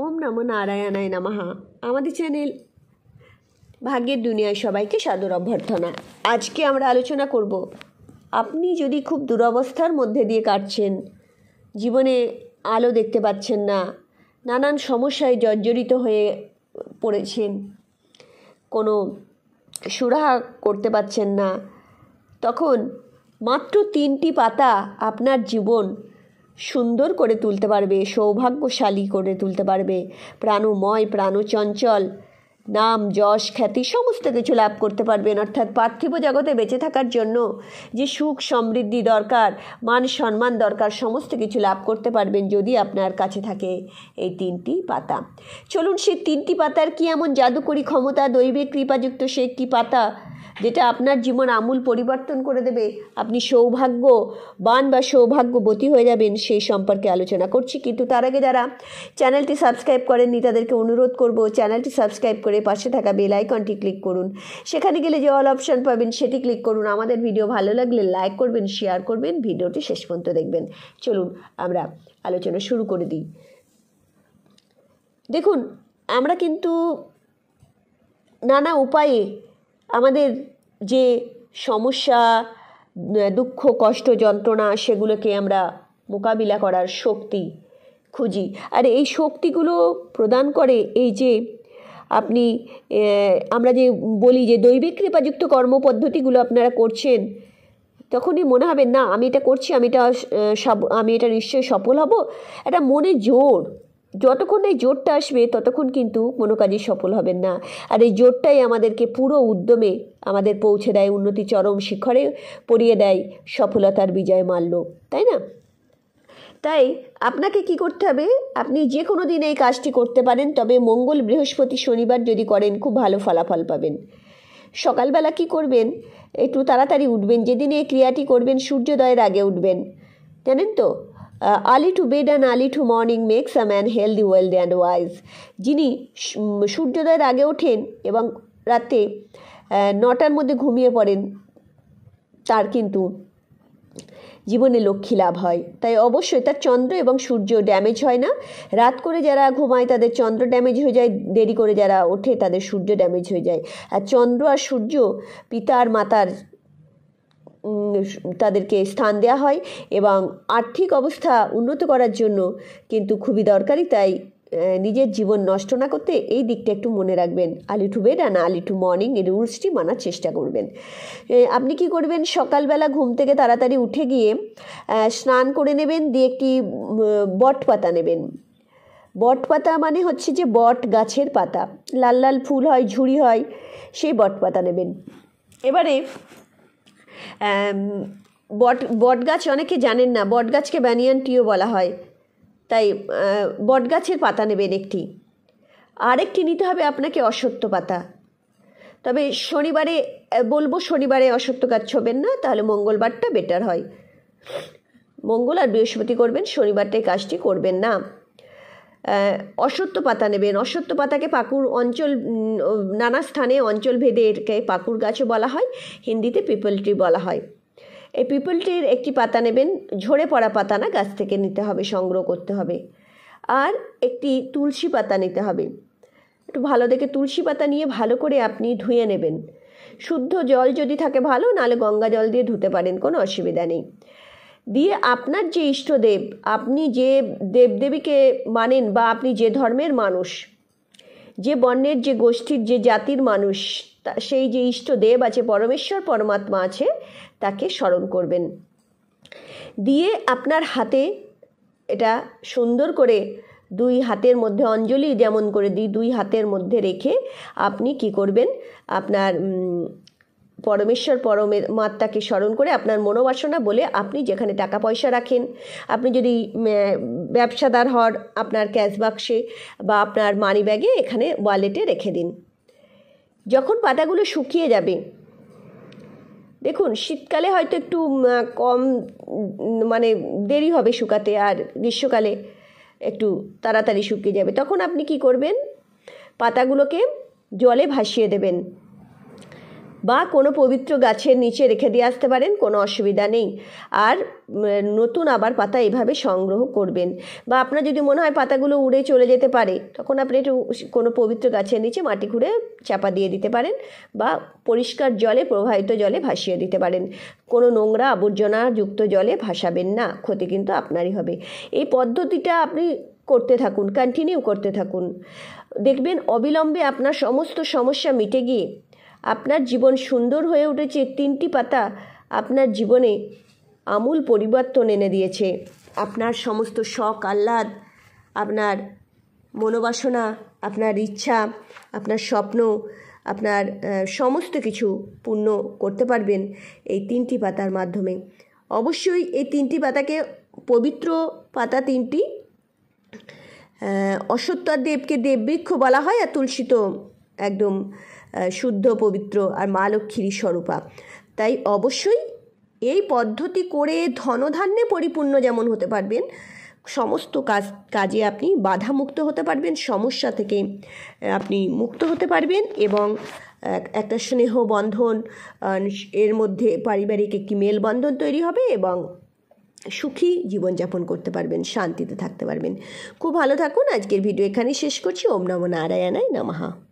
ওম নম নারায়ণায় নামাহা আমাদের চ্যানেল ভাগ্যের দুনিয়ায় সবাইকে সাদর অভ্যর্থনা আজকে আমরা আলোচনা করব আপনি যদি খুব দুরবস্থার মধ্যে দিয়ে কাটছেন জীবনে আলো দেখতে পাচ্ছেন না নানান সমস্যায় জর্জরিত হয়ে পড়েছেন কোনো সুরাহা করতে পারছেন না তখন মাত্র তিনটি পাতা আপনার জীবন সুন্দর করে তুলতে পারবে সৌভাগ্যশালী করে তুলতে পারবে প্রাণময় প্রাণচঞ্চল নাম যশ খ্যাতি সমস্ত কিছু লাভ করতে পারবেন অর্থাৎ পার্থিব জগতে বেঁচে থাকার জন্য যে সুখ সমৃদ্ধি দরকার মান সম্মান দরকার সমস্ত কিছু লাভ করতে পারবেন যদি আপনার কাছে থাকে এই তিনটি পাতা চলুন সেই তিনটি পাতার কি এমন জাদুকরী ক্ষমতা দৈবিক কৃপাযুক্ত সে কি পাতা যেটা আপনার জীবন আমূল পরিবর্তন করে দেবে আপনি সৌভাগ্যবান বা সৌভাগ্যবতী হয়ে যাবেন সেই সম্পর্কে আলোচনা করছি কিন্তু তার আগে যারা চ্যানেলটি সাবস্ক্রাইব করেননি তাদেরকে অনুরোধ করব চ্যানেলটি সাবস্ক্রাইব করে পাশে থাকা বেল আইকনটি ক্লিক করুন সেখানে গেলে যে অল অপশান পাবেন সেটি ক্লিক করুন আমাদের ভিডিও ভালো লাগলে লাইক করবেন শেয়ার করবেন ভিডিওটি শেষ পর্যন্ত দেখবেন চলুন আমরা আলোচনা শুরু করে দিই দেখুন আমরা কিন্তু নানা উপায়ে আমাদের যে সমস্যা দুঃখ কষ্ট যন্ত্রণা সেগুলোকে আমরা মোকাবিলা করার শক্তি খুঁজি আর এই শক্তিগুলো প্রদান করে এই যে আপনি আমরা যে বলি যে দৈবিক কৃপাযুক্ত কর্মপদ্ধতিগুলো আপনারা করছেন তখনই মনে হবে না আমি এটা করছি আমি এটা আমি এটা নিশ্চয়ই সফল হব এটা মনে জোর যতক্ষণ এই জোরটা আসবে ততক্ষণ কিন্তু কোনো কাজই সফল হবেন না আর এই জোরটাই আমাদেরকে পুরো উদ্যমে আমাদের পৌঁছে দেয় উন্নতি চরম শিখরে পরিয়ে দেয় সফলতার বিজয় মাল্য তাই না তাই আপনাকে কি করতে হবে আপনি যে কোনো দিন এই কাজটি করতে পারেন তবে মঙ্গল বৃহস্পতি শনিবার যদি করেন খুব ভালো ফলাফল পাবেন সকালবেলা কি করবেন একটু তাড়াতাড়ি উঠবেন যেদিন এই ক্রিয়াটি করবেন সূর্যোদয়ের আগে উঠবেন জানেন তো early to bed and early to morning makes a man healthy wealthy and wise যিনি সূর্যোদয়ের আগে ওঠেন এবং রাতে নটার মধ্যে ঘুমিয়ে পড়েন তার কিন্তু জীবনে লক্ষ্মী লাভ হয় তাই অবশ্যই তার চন্দ্র এবং সূর্য ড্যামেজ হয় না রাত করে যারা ঘুমায় তাদের চন্দ্র ড্যামেজ হয়ে যায় দেরি করে যারা ওঠে তাদের সূর্য ড্যামেজ হয়ে যায় আর চন্দ্র আর সূর্য পিতা আর মাতার তাদেরকে স্থান দেওয়া হয় এবং আর্থিক অবস্থা উন্নত করার জন্য কিন্তু খুবই দরকারি তাই নিজের জীবন নষ্ট না করতে এই দিকটা একটু মনে রাখবেন আলি টু বেড আর আলি টু মর্নিং এই রুলসটি মানার চেষ্টা করবেন আপনি কি করবেন সকালবেলা ঘুম থেকে তাড়াতাড়ি উঠে গিয়ে স্নান করে নেবেন দিয়ে একটি বট পাতা নেবেন বট পাতা মানে হচ্ছে যে বট গাছের পাতা লাল লাল ফুল হয় ঝুড়ি হয় সেই বট পাতা নেবেন এবারে বট বটগাছ অনেকে জানেন না বটগাছকে ব্যানিয়ান টিও বলা হয় তাই বটগাছের পাতা নেবেন একটি আরেকটি নিতে হবে আপনাকে অসত্য পাতা তবে শনিবারে বলবো শনিবারে অসত্য গাছ ছবেন না তাহলে মঙ্গলবারটা বেটার হয় মঙ্গল আর বৃহস্পতি করবেন শনিবারটাই কাজটি করবেন না অসত্য পাতা নেবেন অসত্য পাতাকে পাকুর অঞ্চল নানা স্থানে অঞ্চল ভেদে এটাকে পাকুর গাছও বলা হয় হিন্দিতে পিপল ট্রি বলা হয় এই পিপল ট্রির একটি পাতা নেবেন ঝরে পড়া পাতা না গাছ থেকে নিতে হবে সংগ্রহ করতে হবে আর একটি তুলসী পাতা নিতে হবে একটু ভালো দেখে তুলসী পাতা নিয়ে ভালো করে আপনি ধুয়ে নেবেন শুদ্ধ জল যদি থাকে ভালো নাহলে গঙ্গা জল দিয়ে ধুতে পারেন কোনো অসুবিধা নেই দিয়ে আপনার যে ইষ্টদেব আপনি যে দেবদেবীকে মানেন বা আপনি যে ধর্মের মানুষ যে বর্ণের যে গোষ্ঠীর যে জাতির মানুষ সেই যে ইষ্টদেব আছে পরমেশ্বর পরমাত্মা আছে তাকে স্মরণ করবেন দিয়ে আপনার হাতে এটা সুন্দর করে দুই হাতের মধ্যে অঞ্জলি যেমন করে দিই দুই হাতের মধ্যে রেখে আপনি কি করবেন আপনার পরমেশ্বর পরমে মাত্রাকে স্মরণ করে আপনার মনোবাসনা বলে আপনি যেখানে টাকা পয়সা রাখেন আপনি যদি ব্যবসাদার হন আপনার ক্যাশ বাক্সে বা আপনার মানি ব্যাগে এখানে ওয়ালেটে রেখে দিন যখন পাতাগুলো শুকিয়ে যাবে দেখুন শীতকালে হয়তো একটু কম মানে দেরি হবে শুকাতে আর গ্রীষ্মকালে একটু তাড়াতাড়ি শুকিয়ে যাবে তখন আপনি কি করবেন পাতাগুলোকে জলে ভাসিয়ে দেবেন বা কোনো পবিত্র গাছের নিচে রেখে দিয়ে আসতে পারেন কোনো অসুবিধা নেই আর নতুন আবার পাতা এভাবে সংগ্রহ করবেন বা আপনার যদি মনে হয় পাতাগুলো উড়ে চলে যেতে পারে তখন আপনি একটু কোনো পবিত্র গাছের নিচে মাটি খুঁড়ে চাপা দিয়ে দিতে পারেন বা পরিষ্কার জলে প্রবাহিত জলে ভাসিয়ে দিতে পারেন কোনো নোংরা আবর্জনা যুক্ত জলে ভাসাবেন না ক্ষতি কিন্তু আপনারই হবে এই পদ্ধতিটা আপনি করতে থাকুন কন্টিনিউ করতে থাকুন দেখবেন অবিলম্বে আপনার সমস্ত সমস্যা মিটে গিয়ে আপনার জীবন সুন্দর হয়ে উঠেছে তিনটি পাতা আপনার জীবনে আমূল পরিবর্তন এনে দিয়েছে আপনার সমস্ত শখ আহ্লাদ আপনার মনোবাসনা আপনার ইচ্ছা আপনার স্বপ্ন আপনার সমস্ত কিছু পূর্ণ করতে পারবেন এই তিনটি পাতার মাধ্যমে অবশ্যই এই তিনটি পাতাকে পবিত্র পাতা তিনটি অশ্বত্বর দেবকে দেববৃক্ষ বলা হয় আর তুলসী তো একদম শুদ্ধ পবিত্র আর মা লক্ষ্মীর স্বরূপা তাই অবশ্যই এই পদ্ধতি করে ধনধান্যে পরিপূর্ণ যেমন হতে পারবেন সমস্ত কাজ কাজে আপনি বাধা মুক্ত হতে পারবেন সমস্যা থেকে আপনি মুক্ত হতে পারবেন এবং একটা স্নেহ বন্ধন এর মধ্যে পারিবারিক একটি মেলবন্ধন তৈরি হবে এবং সুখী জীবনযাপন করতে পারবেন শান্তিতে থাকতে পারবেন খুব ভালো থাকুন আজকের ভিডিও এখানেই শেষ করছি ওম নম নারায়ণায় নামাহা